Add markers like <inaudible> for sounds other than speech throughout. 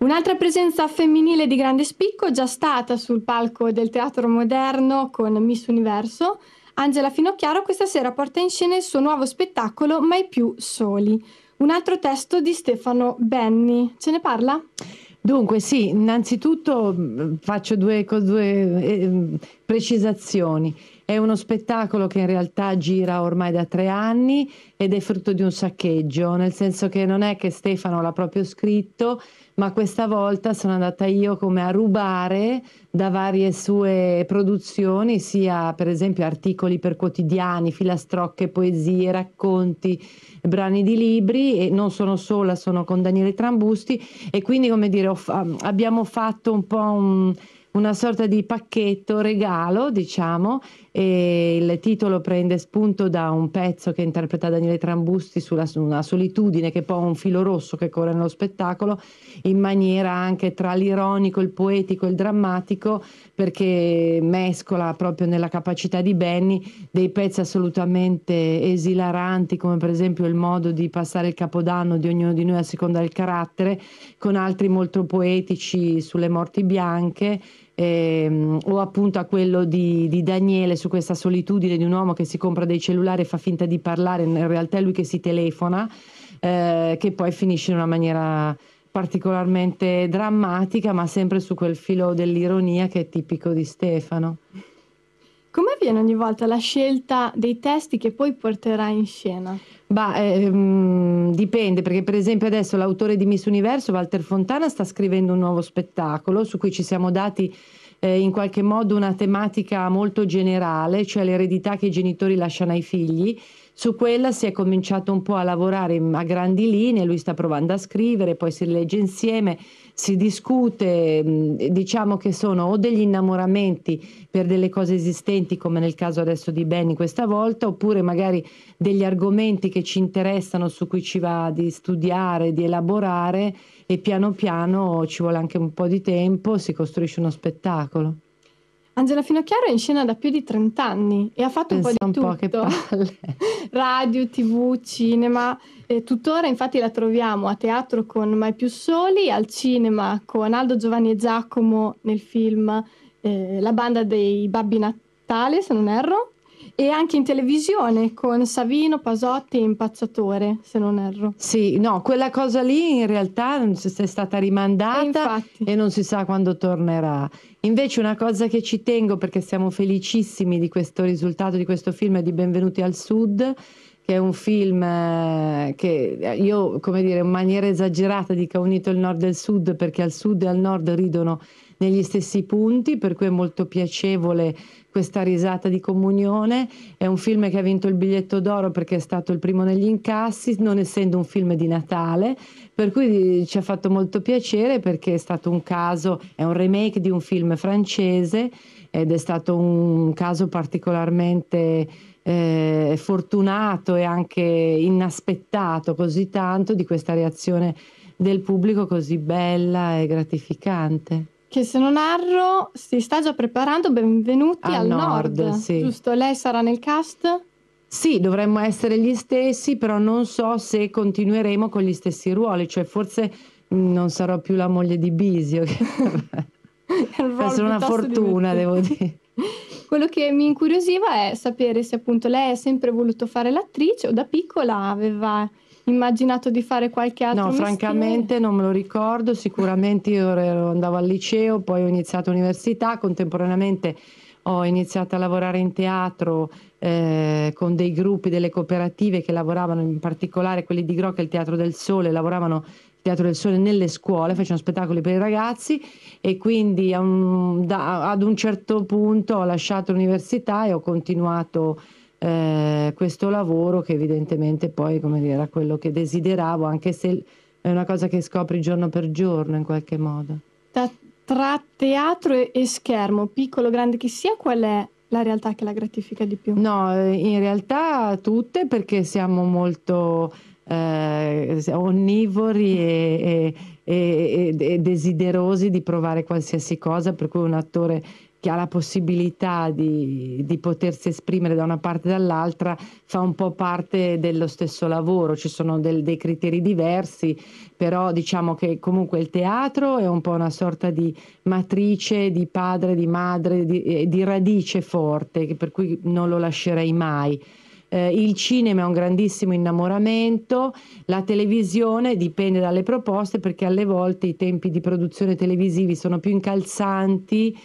Un'altra presenza femminile di grande spicco, già stata sul palco del Teatro Moderno con Miss Universo, Angela Finocchiaro questa sera porta in scena il suo nuovo spettacolo Mai più soli. Un altro testo di Stefano Benni. Ce ne parla? Dunque, sì, innanzitutto mm, faccio due, due eh, precisazioni. È uno spettacolo che in realtà gira ormai da tre anni ed è frutto di un saccheggio, nel senso che non è che Stefano l'ha proprio scritto, ma questa volta sono andata io come a rubare da varie sue produzioni, sia per esempio articoli per quotidiani, filastrocche, poesie, racconti, brani di libri e non sono sola, sono con Daniele Trambusti e quindi come dire ho, abbiamo fatto un po' un una sorta di pacchetto regalo, diciamo, e il titolo prende spunto da un pezzo che interpreta Daniele Trambusti sulla su una solitudine che poi un filo rosso che corre nello spettacolo in maniera anche tra l'ironico, il poetico e il drammatico perché mescola proprio nella capacità di Benny dei pezzi assolutamente esilaranti come per esempio il modo di passare il capodanno di ognuno di noi a seconda del carattere con altri molto poetici sulle morti bianche ehm, o appunto a quello di, di, Daniele su questa solitudine di un uomo che si compra dei cellulari e fa finta di parlare, in realtà è lui che si telefona, eh, che poi finisce in una maniera particolarmente drammatica, ma sempre su quel filo dell'ironia che è tipico di Stefano. Come avviene ogni volta la scelta dei testi che poi porterai in scena? Bah, ehm, dipende, perché per esempio adesso l'autore di Miss Universo, Walter Fontana, sta scrivendo un nuovo spettacolo su cui ci siamo dati eh, in qualche modo una tematica molto generale, cioè l'eredità che i genitori lasciano ai figli su quella si è cominciato un po' a lavorare a grandi linee, lui sta provando a scrivere, poi si legge insieme, si discute, mm, diciamo che sono o degli innamoramenti per delle cose esistenti come nel caso adesso di Benny questa volta, oppure magari degli argomenti che ci interessano, su cui ci va di studiare, di elaborare e piano piano ci vuole anche un po' di tempo, si costruisce uno spettacolo. Angela Finocchiaro è in scena da più di 30 anni e ha fatto Pensa un po' di un tutto. <laughs> Radio, tv, cinema. E tuttora infatti la troviamo a teatro con Mai più soli, al cinema con Aldo Giovanni e Giacomo nel film eh, La banda dei Babbi Natale, se non erro, e anche in televisione con Savino, Pasotti e Impazzatore, se non erro. Sì, no, quella cosa lì in realtà è stata rimandata e, e non si sa quando tornerà. Invece una cosa che ci tengo perché siamo felicissimi di questo risultato di questo film è di Benvenuti al Sud che è un film eh, che eh, io, come dire, in maniera esagerata dica unito il nord e il sud perché al sud e al nord ridono negli stessi punti, per cui è molto piacevole questa risata di comunione. È un film che ha vinto il biglietto d'oro perché è stato il primo negli incassi, non essendo un film di Natale, per cui eh, ci ha fatto molto piacere perché è stato un caso, è un remake di un film francese ed è stato un caso particolarmente eh, fortunato e anche inaspettato così tanto di questa reazione del pubblico così bella e gratificante che se non erro si sta già preparando Benvenuti al, al nord, nord sì. giusto? Lei sarà nel cast? Sì, dovremmo essere gli stessi, però non so se continueremo con gli stessi ruoli, cioè forse mm, non sarò più la moglie di Bisio. <laughs> Penso una fortuna, devo dire. <laughs> Quello che mi incuriosiva è sapere se appunto lei ha sempre voluto fare l'attrice o da piccola aveva immaginato di fare qualche altro? No, mestiere? francamente non me lo ricordo, sicuramente io ero, andavo al liceo, poi ho iniziato l'università, contemporaneamente ho iniziato a lavorare in teatro eh, con dei gruppi, delle cooperative che lavoravano, in particolare quelli di Groc il Teatro del Sole, lavoravano Teatro del Sole nelle scuole, facevano spettacoli per i ragazzi e quindi um, da, ad un certo punto ho lasciato l'università e ho continuato eh, questo lavoro che evidentemente poi come dire, era quello che desideravo, anche se è una cosa che scopri giorno per giorno in qualche modo. Da, tra teatro e, e schermo, piccolo o grande che sia, qual è la realtà che la gratifica di più? No, eh, in realtà tutte perché siamo molto eh, onnivori e, e, e, e, desiderosi di provare qualsiasi cosa, per cui un attore che ha la possibilità di, di, potersi esprimere da una parte o dall'altra fa un po' parte dello stesso lavoro, ci sono del, dei criteri diversi, però diciamo che comunque il teatro è un po' una sorta di matrice, di padre, di madre, di, di radice forte, per cui non lo lascerei mai. Eh, il cinema è un grandissimo innamoramento, la televisione dipende dalle proposte perché alle volte i tempi di produzione televisivi sono più incalzanti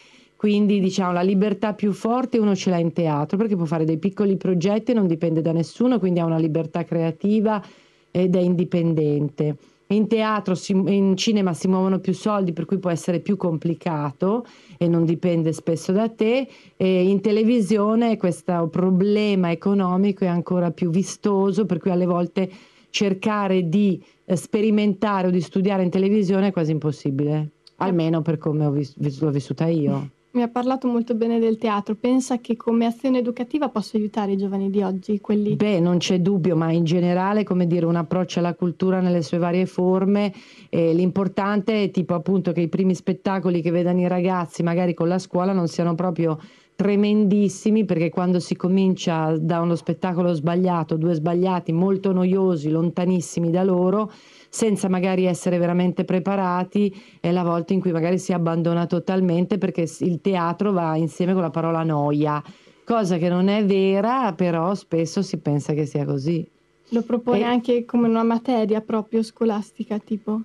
quindi diciamo la libertà più forte uno ce l'ha in teatro perché può fare dei piccoli progetti, non dipende da nessuno, quindi ha una libertà creativa ed è indipendente. In teatro, si, in cinema si muovono più soldi, per cui può essere più complicato e non dipende spesso da te. E in televisione questo problema economico è ancora più vistoso, per cui alle volte cercare di eh, sperimentare o di studiare in televisione è quasi impossibile, almeno per come l'ho vissuta io mi ha parlato molto bene del teatro. Pensa che come azione educativa possa aiutare i giovani di oggi? Quelli... Beh, non c'è dubbio, ma in generale, come dire, un approccio alla cultura nelle sue varie forme. Eh, l'importante è tipo appunto che i primi spettacoli che vedano i ragazzi, magari con la scuola, non siano proprio tremendissimi perché quando si comincia da uno spettacolo sbagliato, due sbagliati molto noiosi, lontanissimi da loro, senza magari essere veramente preparati, è la volta in cui magari si abbandona totalmente perché il teatro va insieme con la parola noia, cosa che non è vera, però spesso si pensa che sia così. Lo propone e... anche come una materia proprio scolastica, tipo?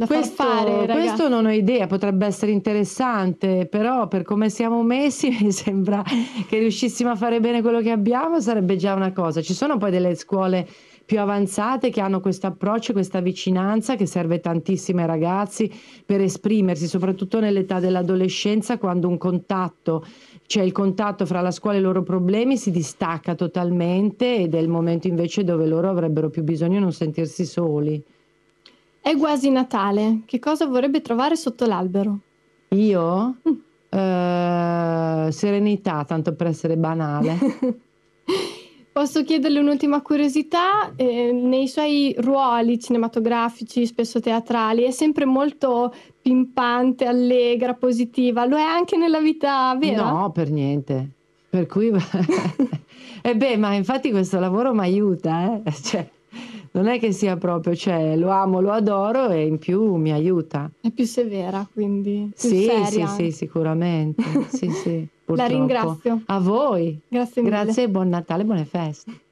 da questo, fare, questo non ho idea, potrebbe essere interessante, però per come siamo messi <laughs> mi sembra che riuscissimo a fare bene quello che abbiamo sarebbe già una cosa. Ci sono poi delle scuole più avanzate che hanno questo approccio, questa vicinanza che serve tantissimo ai ragazzi per esprimersi, soprattutto nell'età dell'adolescenza, quando un contatto, cioè il contatto fra la scuola e i loro problemi si distacca totalmente ed è il momento invece dove loro avrebbero più bisogno di non sentirsi soli. È quasi Natale, che cosa vorrebbe trovare sotto l'albero? Io? Mm. Eh, serenità, tanto per essere banale. <laughs> Posso chiederle un'ultima curiosità? Eh, nei suoi ruoli cinematografici, spesso teatrali, è sempre molto pimpante, allegra, positiva. Lo è anche nella vita vera? No, per niente. Per cui... <laughs> e eh beh, ma infatti questo lavoro mi aiuta, eh? Cioè non è che sia proprio, cioè lo amo, lo adoro e in più mi aiuta. È più severa, quindi. Più sì, sì, sì, sicuramente. sì, sì, <laughs> La ringrazio. A voi. Grazie mille. Grazie e buon Natale, buone feste.